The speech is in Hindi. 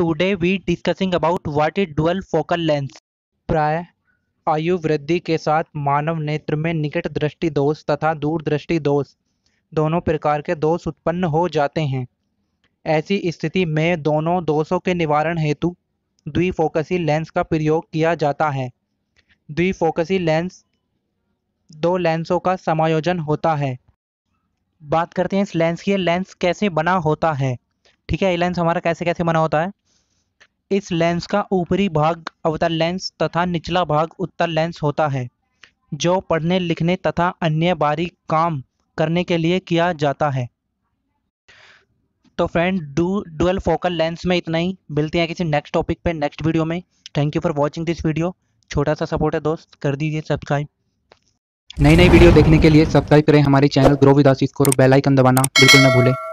today we discussing about what is dual focal lens प्राय आयु वृद्धि के साथ मानव नेत्र में निकट दृष्टि दोष तथा दूर दृष्टि दोष दोनों प्रकार के दोष उत्पन्न हो जाते हैं ऐसी स्थिति में दोनों दोषों के निवारण हेतु द्विफोकसी लेंस का प्रयोग किया जाता है द्विफोकसी लेंस दो लेंसों का समायोजन होता है बात करते हैं इस लेंस की लेंस कैसे बना होता है ठीक है ये लेंस हमारा कैसे कैसे बना होता है इस लेंस का ऊपरी भाग अवतल लेंस तथा निचला भाग उत्तर लेंस होता है जो पढ़ने लिखने तथा अन्य बारी काम करने के लिए किया जाता है तो फ्रेंड डू डुअल फोकल लेंस में इतना ही मिलते हैं किसी नेक्स्ट टॉपिक पे नेक्स्ट वीडियो में thank you for watching this video छोटा सा सपोर्ट है दोस्त कर दीजिए सब्सक्राइब नई नई वीडियो देखने के लिए सब्सक्राइब करें हमारे चैनल ग्रो विदास को बेल आइकन दबाना बिल्कुल ना भूलें